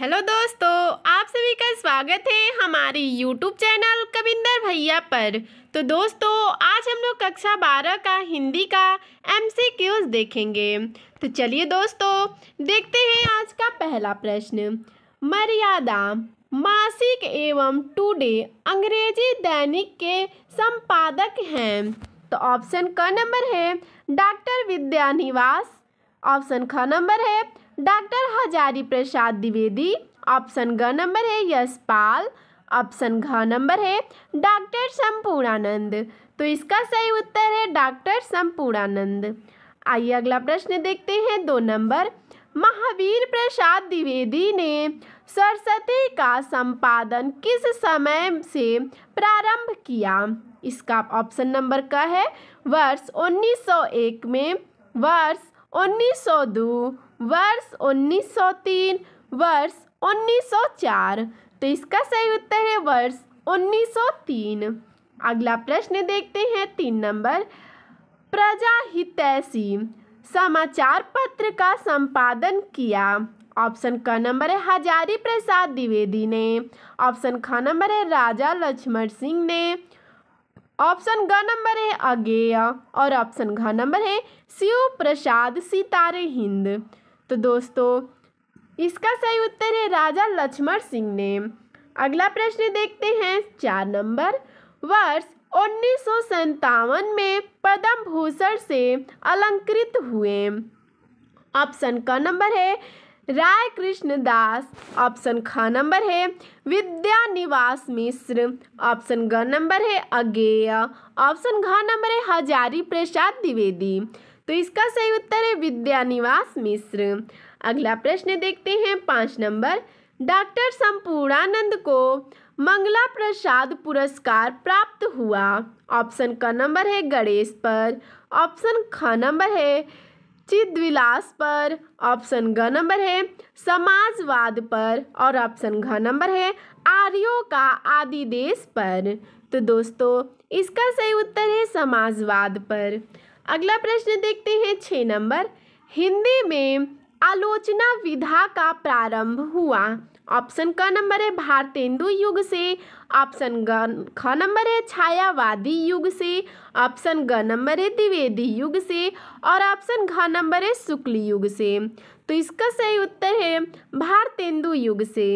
hello दोस्तों आप सभी का स्वागत है हमारी यूट्यूब चैनल कविंदर भैया पर तो दोस्तों आज हम लोग कक्षा बारह का हिंदी का क्यूज देखेंगे तो चलिए दोस्तों देखते हैं आज का पहला प्रश्न मर्यादा मासिक एवं टुडे अंग्रेजी दैनिक के संपादक हैं तो ऑप्शन क नंबर है डॉक्टर विद्यानिवास ऑप्शन ख नंबर है डॉक्टर हजारी प्रसाद द्विवेदी ऑप्शन घ नंबर है यशपाल ऑप्शन घ नंबर है डॉक्टर संपूर्णानंद तो इसका सही उत्तर है डॉक्टर संपूर्णानंद आइए अगला प्रश्न देखते हैं दो नंबर महावीर प्रसाद द्विवेदी ने सरस्वती का संपादन किस समय से प्रारंभ किया इसका ऑप्शन नंबर का है वर्ष 1901 में वर्ष 1902 वर्ष 1903 वर्ष 1904 तो इसका सही उत्तर है वर्ष 1903 अगला प्रश्न देखते हैं तीन नंबर प्रजा हितैषी समाचार पत्र का संपादन किया ऑप्शन क नंबर है हजारी प्रसाद द्विवेदी ने ऑप्शन ख नंबर है राजा लक्ष्मण सिंह ने ऑप्शन ग नंबर है अगेय और ऑप्शन घ नंबर है शिव प्रसाद सितारे हिंद तो दोस्तों इसका सही उत्तर है राजा लक्ष्मण सिंह ने अगला प्रश्न देखते हैं चार नंबर वर्ष उन्नीस में पद्म भूषण से अलंकृत हुए ऑप्शन क नंबर है राय कृष्ण दास ऑप्शन ख नंबर है विद्या निवास मिश्र ऑप्शन ग नंबर है अगेय ऑप्शन घ नंबर है हजारी प्रसाद द्विवेदी तो इसका सही उत्तर है विद्यानिवास मिश्र अगला प्रश्न देखते हैं पाँच नंबर डॉक्टर संपूर्णानंद को मंगला प्रसाद पुरस्कार प्राप्त हुआ ऑप्शन का नंबर है गणेश पर ऑप्शन ख नंबर है चिद्विलास पर ऑप्शन ग नंबर है समाजवाद पर और ऑप्शन घ नंबर है आर्यों का आदि देश पर तो दोस्तों इसका सही उत्तर है समाजवाद पर अगला प्रश्न देखते हैं छ नंबर हिंदी में आलोचना विधा का प्रारंभ हुआ ऑप्शन क नंबर है भारतेंदु युग से ऑप्शन ग ख नंबर है छायावादी युग से ऑप्शन ग नंबर है द्विवेदी युग से और ऑप्शन घ नंबर है शुक्ल युग से तो इसका सही उत्तर है भारतेंदु युग से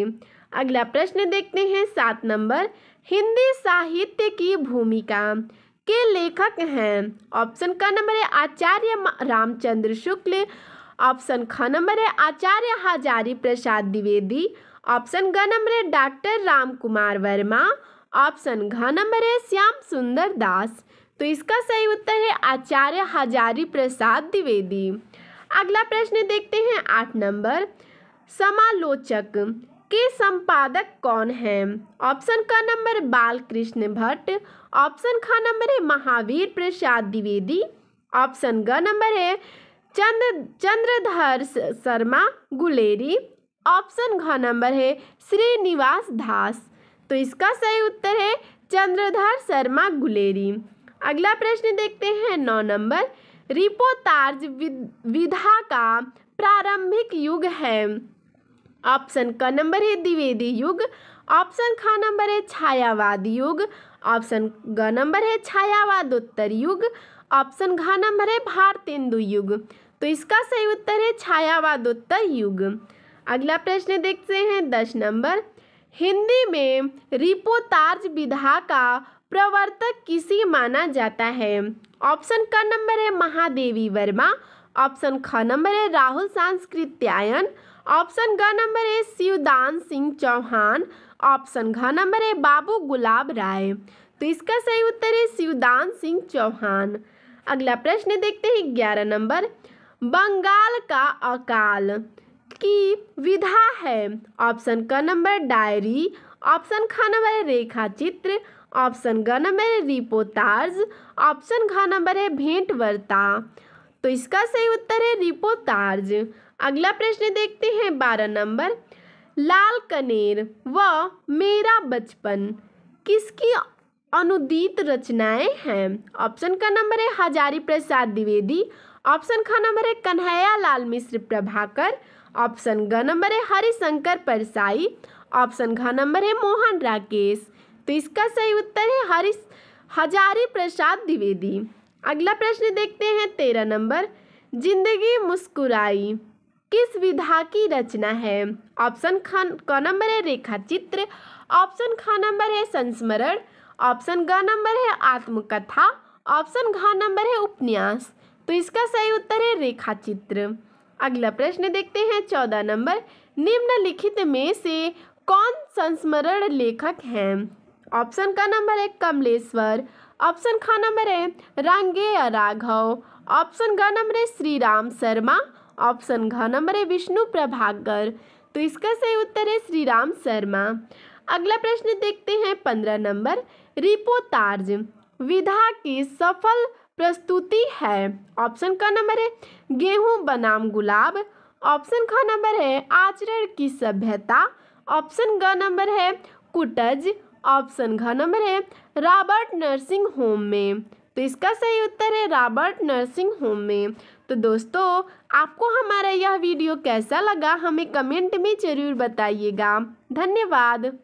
अगला प्रश्न देखते हैं सात नंबर हिंदी साहित्य की भूमिका के लेखक हैं ऑप्शन का नंबर है आचार्य रामचंद्र शुक्ल ऑप्शन ख नंबर है आचार्य हजारी प्रसाद द्विवेदी ऑप्शन ग नंबर है डॉक्टर राम कुमार वर्मा ऑप्शन घ नंबर है श्याम सुंदर दास तो इसका सही उत्तर है आचार्य हजारी प्रसाद द्विवेदी अगला प्रश्न देखते हैं आठ नंबर समालोचक इसके संपादक कौन हैं ऑप्शन का नंबर बालकृष्ण भट्ट ऑप्शन का नंबर है महावीर प्रसाद द्विवेदी ऑप्शन का नंबर है चंद्र चंद्रधर शर्मा गुलेरी ऑप्शन घ नंबर है श्रीनिवास धास तो इसका सही उत्तर है चंद्रधर शर्मा गुलेरी अगला प्रश्न देखते हैं नौ नंबर रिपोतार्ज विधा का प्रारंभिक युग है ऑप्शन क नंबर है द्विवेदी युग ऑप्शन ख नंबर है छायावाद युग ऑप्शन ग नंबर है छायावाद उत्तर युग ऑप्शन घ नंबर है भारतेंदु युग तो इसका सही उत्तर है छायावाद उत्तर युग अगला प्रश्न देखते हैं दस नंबर हिंदी में रिपोतार्ज विधा का प्रवर्तक किसी माना जाता है ऑप्शन क नंबर है महादेवी वर्मा ऑप्शन ख नंबर है राहुल सांस्कृत्यायन ऑप्शन घ नंबर ए शिवदान सिंह चौहान ऑप्शन घ नंबर ए बाबू गुलाब राय तो इसका सही उत्तर है शिवदान सिंह चौहान अगला प्रश्न देखते हैं ग्यारह नंबर बंगाल का अकाल की विधा है ऑप्शन क नंबर डायरी ऑप्शन ख नंबर रेखा चित्र ऑप्शन ग नंबर है ऑप्शन घ नंबर है भेंट वर्ता तो इसका सही उत्तर है रिपोतार्ज अगला प्रश्न देखते हैं बारह नंबर लाल कनेर व मेरा बचपन किसकी अनुदित रचनाएं हैं ऑप्शन का नंबर है हजारी प्रसाद द्विवेदी ऑप्शन का नंबर है कन्हैया लाल मिश्र प्रभाकर ऑप्शन ग नंबर है हरिशंकर परसाई ऑप्शन घ नंबर है मोहन राकेश तो इसका सही उत्तर है हरि हजारी प्रसाद द्विवेदी अगला प्रश्न देखते हैं तेरह नंबर जिंदगी मुस्कुराई किस विधा की रचना है ऑप्शन खान क नंबर है रेखा चित्र ऑप्शन ख नंबर है संस्मरण ऑप्शन ग नंबर है आत्मकथा ऑप्शन घ नंबर है उपन्यास तो इसका सही उत्तर है रेखा चित्र अगला प्रश्न देखते हैं चौदह नंबर निम्नलिखित में से कौन संस्मरण लेखक हैं ऑप्शन का नंबर है कमलेश्वर ऑप्शन ख नंबर है रांगे राघव ऑप्शन ग नंबर है श्री राम शर्मा ऑप्शन घ नंबर है विष्णु प्रभाकर तो इसका सही उत्तर है श्री राम शर्मा अगला प्रश्न देखते हैं पंद्रह नंबर रिपोतार्ज विधा की सफल प्रस्तुति है ऑप्शन का नंबर है गेहूं बनाम गुलाब ऑप्शन का नंबर है आचरण की सभ्यता ऑप्शन ग नंबर है कुटज ऑप्शन घ नंबर है रॉबर्ट नर्सिंग होम में तो इसका सही उत्तर है रॉबर्ट नर्सिंग होम में तो दोस्तों आपको हमारा यह वीडियो कैसा लगा हमें कमेंट में ज़रूर बताइएगा धन्यवाद